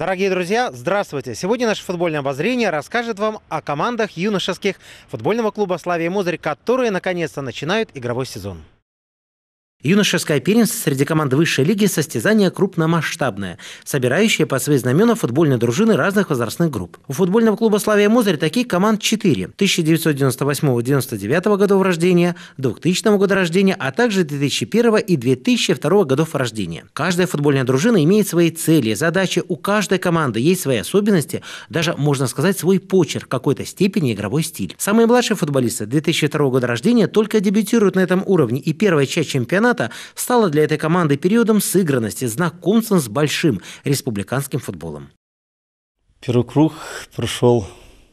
Дорогие друзья, здравствуйте! Сегодня наше футбольное обозрение расскажет вам о командах юношеских футбольного клуба «Славия Мозырь», которые наконец-то начинают игровой сезон. Юношеское первенство среди команд высшей лиги – состязание крупномасштабное, собирающее по свои знамена футбольные дружины разных возрастных групп. У футбольного клуба «Славия Мозырь» таких команд 4 – 1998-99 годов рождения, 2000 года рождения, а также 2001 и 2002 годов рождения. Каждая футбольная дружина имеет свои цели, задачи, у каждой команды есть свои особенности, даже, можно сказать, свой почерк, какой-то степени игровой стиль. Самые младшие футболисты 2002 года рождения только дебютируют на этом уровне, и первая часть чемпионата чемпионата стало для этой команды периодом сыгранности, знакомством с большим республиканским футболом. Первый круг прошел,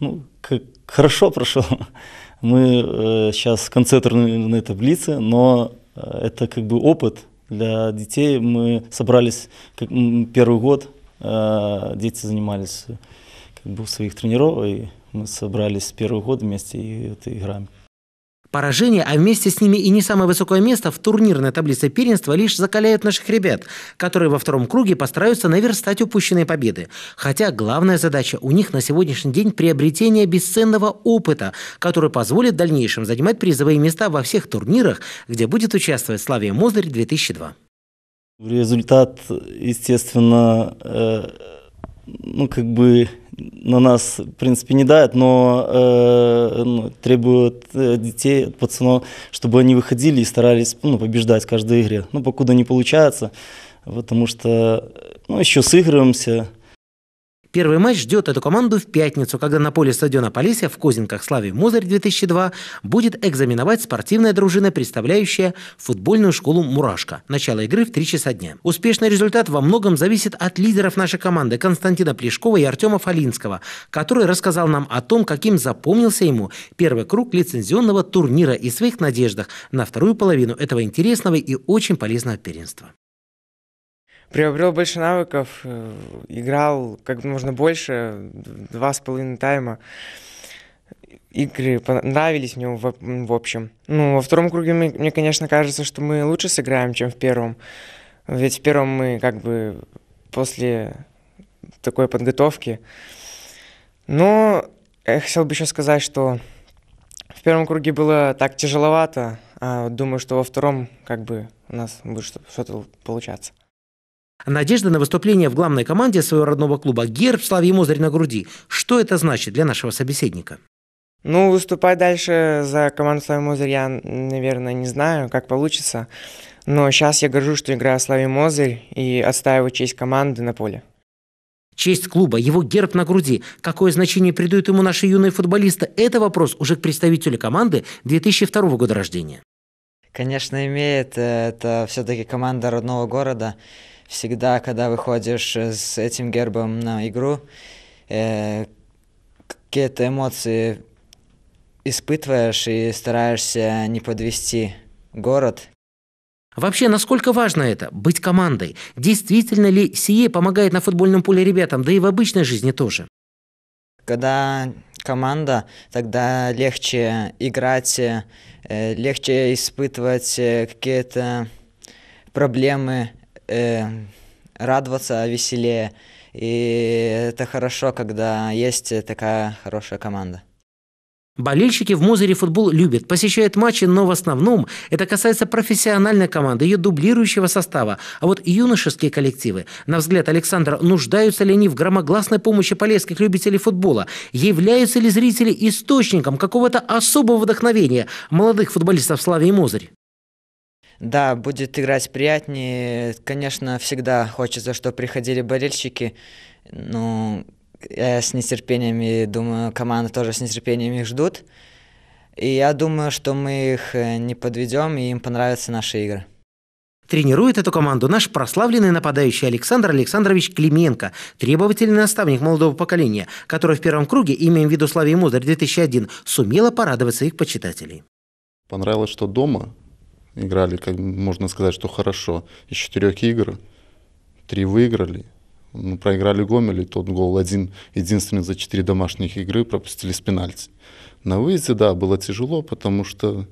ну, как, хорошо прошел. Мы э, сейчас в на таблице, но э, это как бы опыт для детей. Мы собрались как, первый год, э, дети занимались э, как бы в своих тренировок, и мы собрались первый год вместе и это играем. Поражение, а вместе с ними и не самое высокое место в турнирной таблице первенства лишь закаляют наших ребят, которые во втором круге постараются наверстать упущенные победы. Хотя главная задача у них на сегодняшний день приобретение бесценного опыта, который позволит в дальнейшем занимать призовые места во всех турнирах, где будет участвовать Славия Мозырь 2002. Результат, естественно, э, ну как бы на нас, в принципе, не дают, но э, ну, требуют э, детей, пацанов, чтобы они выходили и старались ну, побеждать в каждой игре. Ну, покуда не получается, потому что ну, еще сыгрываемся, Первый матч ждет эту команду в пятницу, когда на поле стадиона Полесья в Козинках Слави «Мозырь-2002» будет экзаменовать спортивная дружина, представляющая футбольную школу «Мурашка». Начало игры в 3 часа дня. Успешный результат во многом зависит от лидеров нашей команды Константина Плешкова и Артема Фалинского, который рассказал нам о том, каким запомнился ему первый круг лицензионного турнира и своих надеждах на вторую половину этого интересного и очень полезного первенства приобрел больше навыков, э, играл как можно больше, два с половиной тайма. Игры понравились мне в, в общем. Ну, во втором круге мы, мне, конечно, кажется, что мы лучше сыграем, чем в первом. Ведь в первом мы как бы после такой подготовки. Но я хотел бы еще сказать, что в первом круге было так тяжеловато, а думаю, что во втором как бы у нас будет что-то получаться. Надежда на выступление в главной команде своего родного клуба. Герб славьи Мозырь на груди. Что это значит для нашего собеседника? Ну, выступать дальше за команду Славы Мозырь я, наверное, не знаю, как получится. Но сейчас я горжусь, что играю Славе Мозырь и отстаиваю честь команды на поле. Честь клуба, его герб на груди. Какое значение придают ему наши юные футболисты? Это вопрос уже к представителю команды 2002 года рождения. Конечно, имеет. Э, это все-таки команда родного города всегда, когда выходишь э, с этим гербом на игру, э, какие-то эмоции испытываешь и стараешься не подвести город. Вообще, насколько важно это – быть командой? Действительно ли сие помогает на футбольном поле ребятам, да и в обычной жизни тоже? Когда команда, тогда легче играть, э, легче испытывать э, какие-то проблемы, э, радоваться веселее. И это хорошо, когда есть такая хорошая команда. Болельщики в Мозере футбол любят, посещают матчи, но в основном это касается профессиональной команды, ее дублирующего состава. А вот юношеские коллективы, на взгляд Александра, нуждаются ли они в громогласной помощи полезских любителей футбола? Являются ли зрители источником какого-то особого вдохновения молодых футболистов в славе и Мозырь? Да, будет играть приятнее. Конечно, всегда хочется, чтобы приходили болельщики. Ну, я с нетерпением, и думаю, команда тоже с нетерпением их ждут. И я думаю, что мы их э, не подведем, и им понравятся наши игры. Тренирует эту команду наш прославленный нападающий Александр Александрович Клименко, требовательный наставник молодого поколения, который в первом круге, имеем в виду Славии Мудрый 2001, сумела порадоваться их почитателей. Понравилось, что дома играли, как можно сказать, что хорошо. Из четырех игр три выиграли, мы ну, проиграли Гомеле, тот гол один, единственный за четыре домашних игры, пропустили с пенальти. На выезде, да, было тяжело, потому что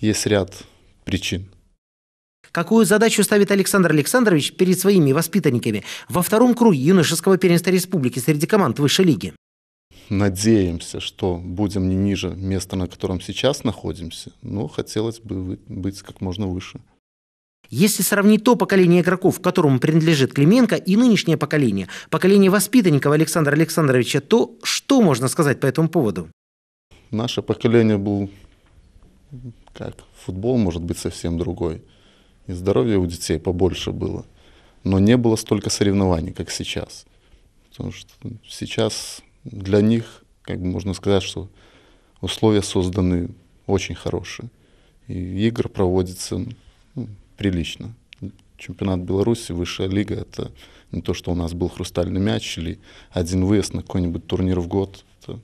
есть ряд причин. Какую задачу ставит Александр Александрович перед своими воспитанниками во втором круге юношеского первенства республики среди команд высшей лиги? надеемся, что будем не ниже места, на котором сейчас находимся, но хотелось бы быть как можно выше. Если сравнить то поколение игроков, которому принадлежит Клименко, и нынешнее поколение, поколение воспитанников Александра Александровича, то что можно сказать по этому поводу? Наше поколение был как футбол может быть совсем другой. И здоровья у детей побольше было. Но не было столько соревнований, как сейчас. Потому что сейчас для них, как бы можно сказать, что условия созданы очень хорошие. И игр проводится ну, прилично. Чемпионат Беларуси, высшая лига, это не то, что у нас был хрустальный мяч или один выезд на какой-нибудь турнир в год. Это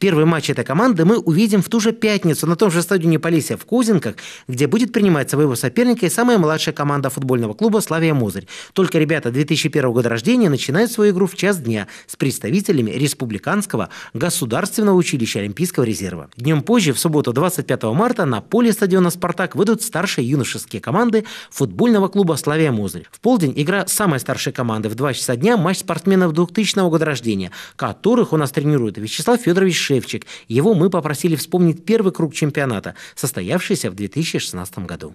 Первый матч этой команды мы увидим в ту же пятницу на том же стадионе Полисия в Кузинках, где будет принимать своего соперника и самая младшая команда футбольного клуба «Славия Мозырь». Только ребята 2001 года рождения начинают свою игру в час дня с представителями Республиканского государственного училища Олимпийского резерва. Днем позже, в субботу 25 марта, на поле стадиона «Спартак» выйдут старшие юношеские команды футбольного клуба «Славия Мозырь». В полдень игра самой старшей команды в 2 часа дня матч спортсменов 2000 года рождения, которых у нас тренирует Вячеслав Федорович Шевчик. Его мы попросили вспомнить первый круг чемпионата, состоявшийся в 2016 году.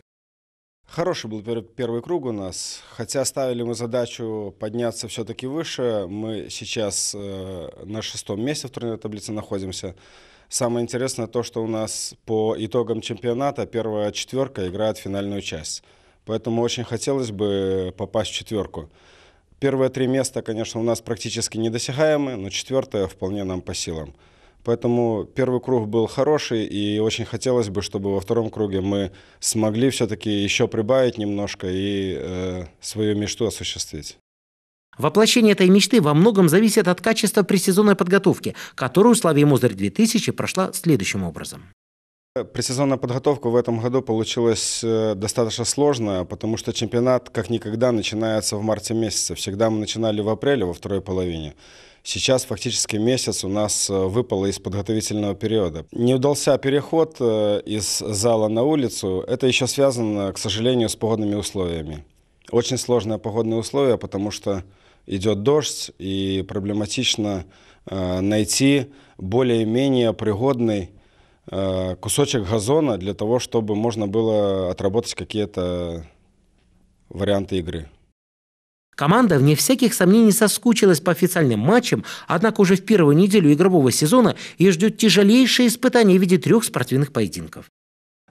Хороший был первый круг у нас. Хотя ставили мы задачу подняться все-таки выше. Мы сейчас э, на шестом месте в турнирной таблице находимся. Самое интересное то, что у нас по итогам чемпионата первая четверка играет финальную часть. Поэтому очень хотелось бы попасть в четверку. Первые три места, конечно, у нас практически недосягаемы, но четвертое вполне нам по силам. Поэтому первый круг был хороший, и очень хотелось бы, чтобы во втором круге мы смогли все-таки еще прибавить немножко и э, свою мечту осуществить. Воплощение этой мечты во многом зависит от качества предсезонной подготовки, которую «Славия Мозырь-2000» прошла следующим образом. Пресезонная подготовка в этом году получилась э, достаточно сложная, потому что чемпионат как никогда начинается в марте месяце. Всегда мы начинали в апреле, во второй половине. Сейчас фактически месяц у нас э, выпало из подготовительного периода. Не удался переход э, из зала на улицу. Это еще связано, к сожалению, с погодными условиями. Очень сложные погодные условия, потому что идет дождь, и проблематично э, найти более-менее пригодный кусочек газона для того, чтобы можно было отработать какие-то варианты игры. Команда, вне всяких сомнений, соскучилась по официальным матчам, однако уже в первую неделю игрового сезона ее ждет тяжелейшее испытание в виде трех спортивных поединков.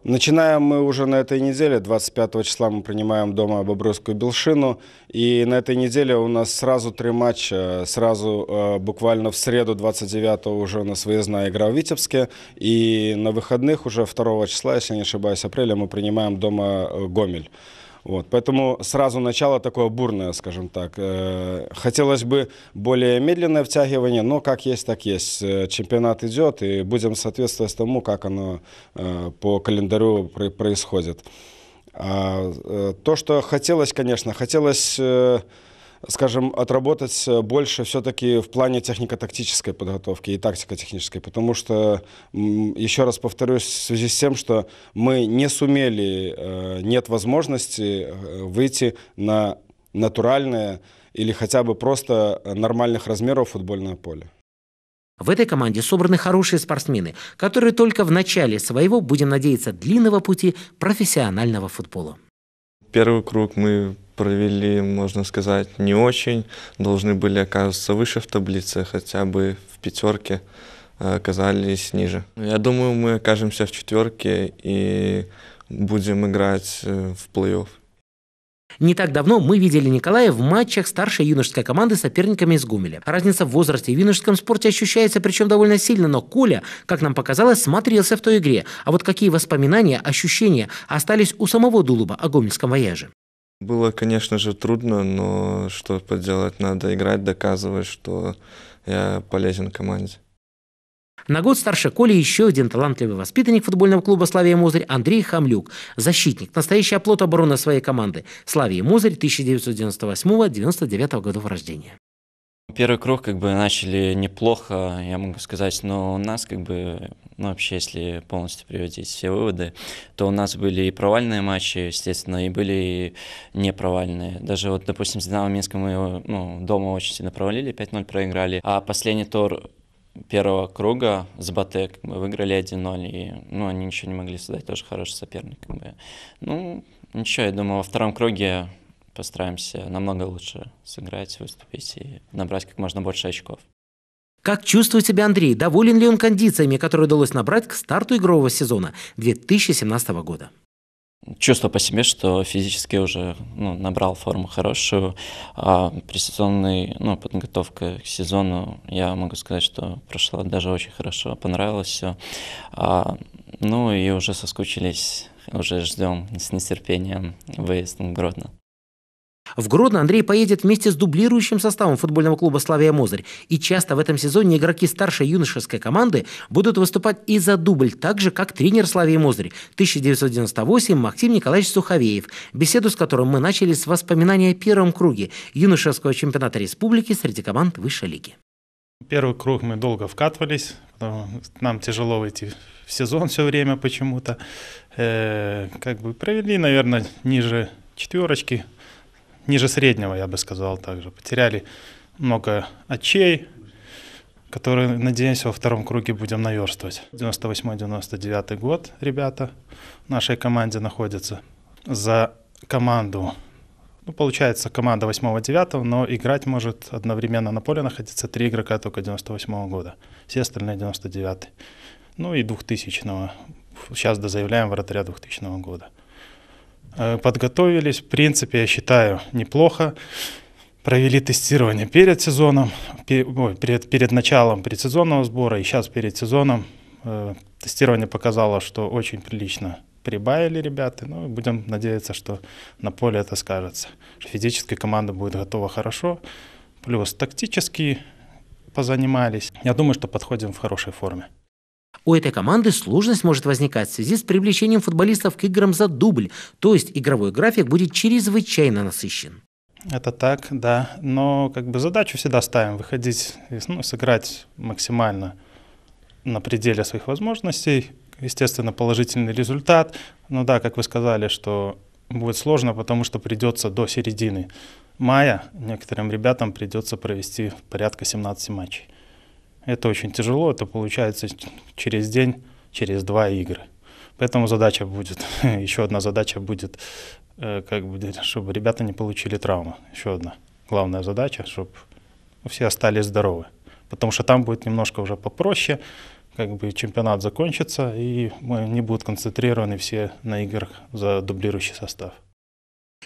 Начинаем мы уже на этой неделе. 25 числа мы принимаем дома Бобровскую Белшину. И на этой неделе у нас сразу три матча. Сразу э, буквально в среду 29 уже у нас выездная игра в Витебске. И на выходных уже 2 числа, если не ошибаюсь, апреля мы принимаем дома э, Гомель. Вот, поэтому сразу начало такое бурное, скажем так. Э, хотелось бы более медленное втягивание, но как есть, так есть. Э, чемпионат идет, и будем соответствовать тому, как оно э, по календарю происходит. А, то, что хотелось, конечно, хотелось скажем, отработать э, больше все-таки в плане технико-тактической подготовки и тактико-технической, потому что, еще раз повторюсь, в связи с тем, что мы не сумели, э, нет возможности э, выйти на натуральное или хотя бы просто нормальных размеров футбольное поле. В этой команде собраны хорошие спортсмены, которые только в начале своего, будем надеяться, длинного пути профессионального футбола. Первый круг мы провели, можно сказать, не очень. Должны были оказаться выше в таблице, хотя бы в пятерке э, оказались ниже. Я думаю, мы окажемся в четверке и будем играть э, в плей-офф. Не так давно мы видели Николая в матчах старшей юношеской команды с соперниками из Гумеля. Разница в возрасте в юношеском спорте ощущается, причем довольно сильно, но Коля, как нам показалось, смотрелся в той игре. А вот какие воспоминания, ощущения остались у самого Дулуба о гомельском вояже? Было, конечно же, трудно, но что поделать, надо играть, доказывать, что я полезен команде. На год старше Коли еще один талантливый воспитанник футбольного клуба «Славия Мозырь» Андрей Хамлюк, защитник, настоящий оплот обороны своей команды «Славия Мозырь» 1998-1999 годов рождения. Первый круг как бы начали неплохо, я могу сказать, но у нас как бы, ну вообще, если полностью приводить все выводы, то у нас были и провальные матчи, естественно, и были и непровальные. Даже вот, допустим, с Динамо Минском мы ну, дома очень сильно провалили, 5-0 проиграли, а последний тур первого круга с Батек мы выиграли 1-0, и ну, они ничего не могли создать, тоже хороший соперник. Как бы. Ну, ничего, я думаю, во втором круге постараемся намного лучше сыграть, выступить и набрать как можно больше очков. Как чувствует себя Андрей? Доволен ли он кондициями, которые удалось набрать к старту игрового сезона 2017 года? Чувство по себе, что физически уже ну, набрал форму хорошую, а при сезонной ну, подготовке к сезону я могу сказать, что прошла даже очень хорошо, понравилось все. А, ну и уже соскучились, уже ждем с нетерпением выезд на Гродно. В Гродно Андрей поедет вместе с дублирующим составом футбольного клуба «Славия Мозырь». И часто в этом сезоне игроки старшей юношеской команды будут выступать и за дубль, так же, как тренер «Славии Мозырь» 1998 Максим Николаевич Суховеев, беседу с которым мы начали с воспоминания о первом круге юношеского чемпионата республики среди команд высшей лиги. Первый круг мы долго вкатывались, нам тяжело войти в сезон все время почему-то. Э, как бы провели, наверное, ниже четверочки – ниже среднего, я бы сказал также. Потеряли много очей, которые, надеемся, во втором круге будем наверстывать. 98-99 год ребята в нашей команде находятся. За команду, ну, получается, команда 8-9, но играть может одновременно на поле находиться три игрока только 98 года, все остальные 99 ну и 2000 -го. Сейчас дозаявляем вратаря 2000 -го года. Э, подготовились, в принципе, я считаю, неплохо. Провели тестирование перед сезоном, перед, перед началом предсезонного сбора и сейчас перед сезоном. Э, тестирование показало, что очень прилично прибавили ребята. Ну, будем надеяться, что на поле это скажется. Физическая команда будет готова хорошо. Плюс тактически позанимались. Я думаю, что подходим в хорошей форме. У этой команды сложность может возникать в связи с привлечением футболистов к играм за дубль, то есть игровой график будет чрезвычайно насыщен. Это так, да. Но как бы задачу всегда ставим выходить, ну, сыграть максимально на пределе своих возможностей. Естественно, положительный результат. Но да, как вы сказали, что будет сложно, потому что придется до середины мая некоторым ребятам придется провести порядка 17 матчей. Это очень тяжело, это получается через день, через два игры. Поэтому задача будет, еще одна задача будет, э, как бы, чтобы ребята не получили травмы. Еще одна главная задача, чтобы все остались здоровы. Потому что там будет немножко уже попроще, как бы чемпионат закончится, и мы не будут концентрированы все на играх за дублирующий состав.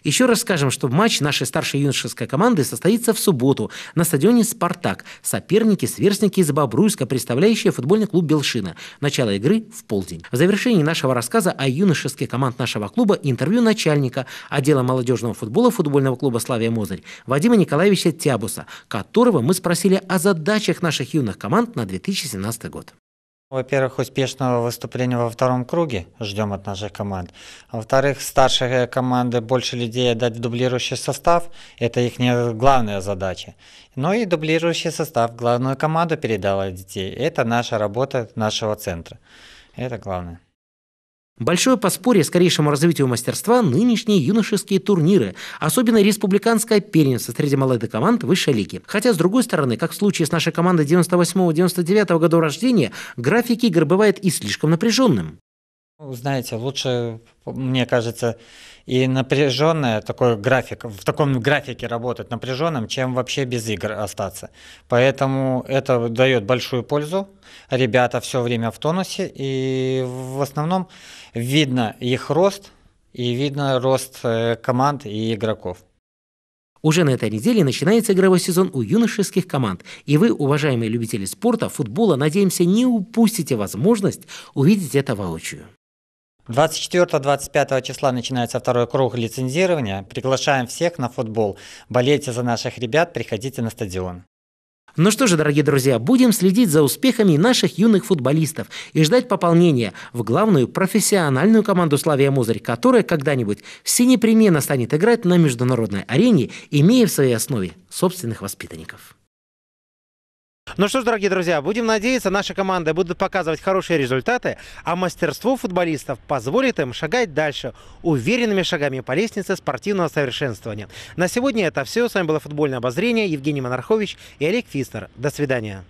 Еще раз скажем, что матч нашей старшей юношеской команды состоится в субботу на стадионе «Спартак». Соперники – сверстники из Бобруйска, представляющие футбольный клуб «Белшина». Начало игры в полдень. В завершении нашего рассказа о юношеской команд нашего клуба интервью начальника отдела молодежного футбола футбольного клуба «Славия Мозырь» Вадима Николаевича Тябуса, которого мы спросили о задачах наших юных команд на 2017 год. Во-первых, успешного выступления во втором круге ждем от наших команд. А во-вторых, старшие э, команды больше людей отдать в дублирующий состав. Это их не главная задача. Но ну и дублирующий состав главную команду передала детей. Это наша работа нашего центра. Это главное. Большое поспорье скорейшему развитию мастерства нынешние юношеские турниры, особенно республиканская первенство среди молодых команд высшей лиги. Хотя, с другой стороны, как в случае с нашей командой 98-99 года рождения, график игр бывает и слишком напряженным. Ну, знаете, лучше, мне кажется, и напряженное такой график, в таком графике работать напряженным, чем вообще без игр остаться. Поэтому это дает большую пользу. Ребята все время в тонусе, и в основном видно их рост, и видно рост э, команд и игроков. Уже на этой неделе начинается игровой сезон у юношеских команд, и вы, уважаемые любители спорта, футбола, надеемся, не упустите возможность увидеть это воочию. 24-25 числа начинается второй круг лицензирования. Приглашаем всех на футбол. Болейте за наших ребят, приходите на стадион. Ну что же, дорогие друзья, будем следить за успехами наших юных футболистов и ждать пополнения в главную профессиональную команду «Славия Музырь», которая когда-нибудь все непременно станет играть на международной арене, имея в своей основе собственных воспитанников. Ну что ж, дорогие друзья, будем надеяться, наши команды будут показывать хорошие результаты, а мастерство футболистов позволит им шагать дальше уверенными шагами по лестнице спортивного совершенствования. На сегодня это все. С вами было «Футбольное обозрение». Евгений Монархович и Олег Фистер. До свидания.